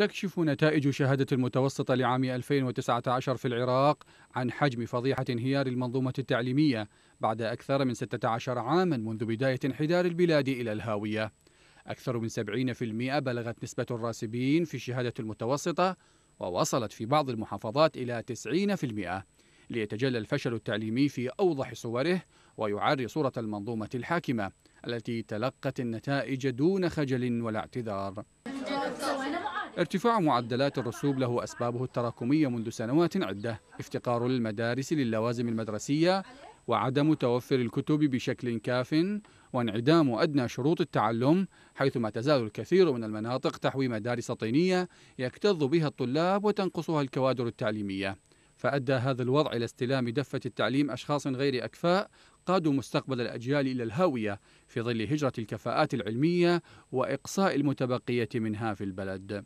تكشف نتائج شهادة المتوسطة لعام 2019 في العراق عن حجم فضيحة انهيار المنظومة التعليمية بعد أكثر من 16 عاما منذ بداية انحدار البلاد إلى الهاوية أكثر من 70% بلغت نسبة الراسبين في شهادة المتوسطة ووصلت في بعض المحافظات إلى 90% ليتجلى الفشل التعليمي في أوضح صوره ويعري صورة المنظومة الحاكمة التي تلقت النتائج دون خجل ولا اعتذار ارتفاع معدلات الرسوب له أسبابه التراكمية منذ سنوات عدة افتقار المدارس للوازم المدرسية وعدم توفر الكتب بشكل كاف وانعدام أدنى شروط التعلم حيث ما تزال الكثير من المناطق تحوي مدارس طينية يكتظ بها الطلاب وتنقصها الكوادر التعليمية فأدى هذا الوضع إلى استلام دفة التعليم أشخاص غير أكفاء قادوا مستقبل الأجيال إلى الهاوية في ظل هجرة الكفاءات العلمية وإقصاء المتبقية منها في البلد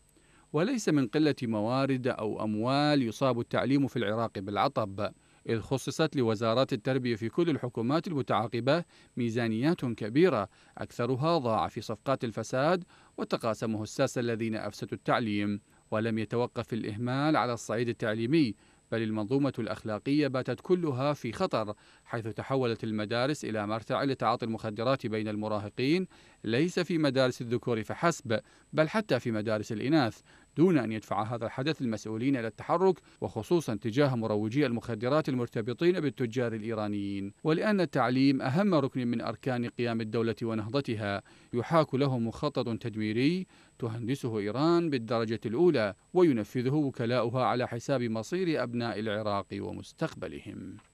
وليس من قلة موارد أو أموال يصاب التعليم في العراق بالعطب إذ خصصت لوزارات التربية في كل الحكومات المتعاقبة ميزانيات كبيرة أكثرها ضاع في صفقات الفساد وتقاسمه الساسة الذين أفسدوا التعليم ولم يتوقف الإهمال على الصعيد التعليمي بل المنظومة الأخلاقية باتت كلها في خطر حيث تحولت المدارس إلى مرتع لتعاطي المخدرات بين المراهقين ليس في مدارس الذكور فحسب بل حتى في مدارس الإناث دون أن يدفع هذا الحدث المسؤولين إلى التحرك وخصوصا تجاه مروجي المخدرات المرتبطين بالتجار الإيرانيين ولأن التعليم أهم ركن من أركان قيام الدولة ونهضتها يحاك له مخطط تدميري تهندسه إيران بالدرجة الأولى وينفذه وكلاؤها على حساب مصير أبناء العراق ومستقبلهم